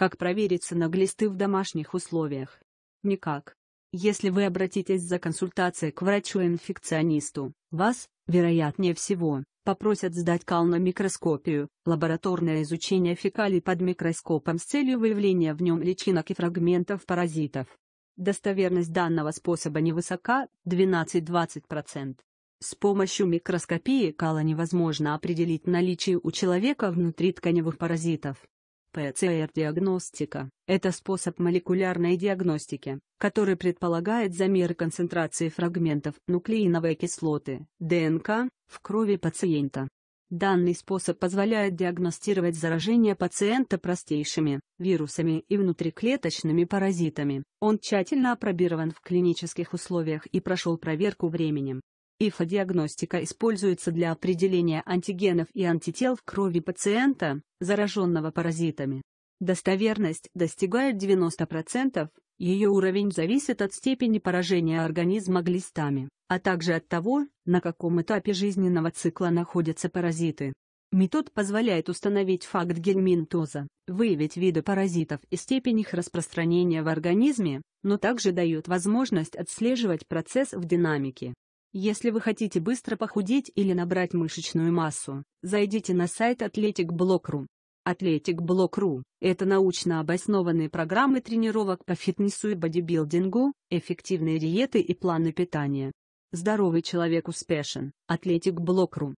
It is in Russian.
Как провериться на глисты в домашних условиях? Никак. Если вы обратитесь за консультацией к врачу-инфекционисту, вас, вероятнее всего, попросят сдать кал на микроскопию, лабораторное изучение фекалий под микроскопом с целью выявления в нем личинок и фрагментов паразитов. Достоверность данного способа невысока – 12-20%. С помощью микроскопии кала невозможно определить наличие у человека внутритканевых паразитов, ПЦР-диагностика – это способ молекулярной диагностики, который предполагает замер концентрации фрагментов нуклеиновой кислоты ДНК в крови пациента. Данный способ позволяет диагностировать заражение пациента простейшими вирусами и внутриклеточными паразитами. Он тщательно опробирован в клинических условиях и прошел проверку временем. ИФА-диагностика используется для определения антигенов и антител в крови пациента, зараженного паразитами. Достоверность достигает 90%, ее уровень зависит от степени поражения организма глистами, а также от того, на каком этапе жизненного цикла находятся паразиты. Метод позволяет установить факт гельминтоза, выявить виды паразитов и степень их распространения в организме, но также дает возможность отслеживать процесс в динамике. Если вы хотите быстро похудеть или набрать мышечную массу, зайдите на сайт athleticblock.ru. Athletic.Block.ru – это научно обоснованные программы тренировок по фитнесу и бодибилдингу, эффективные диеты и планы питания. Здоровый человек успешен. Athletic.Block.ru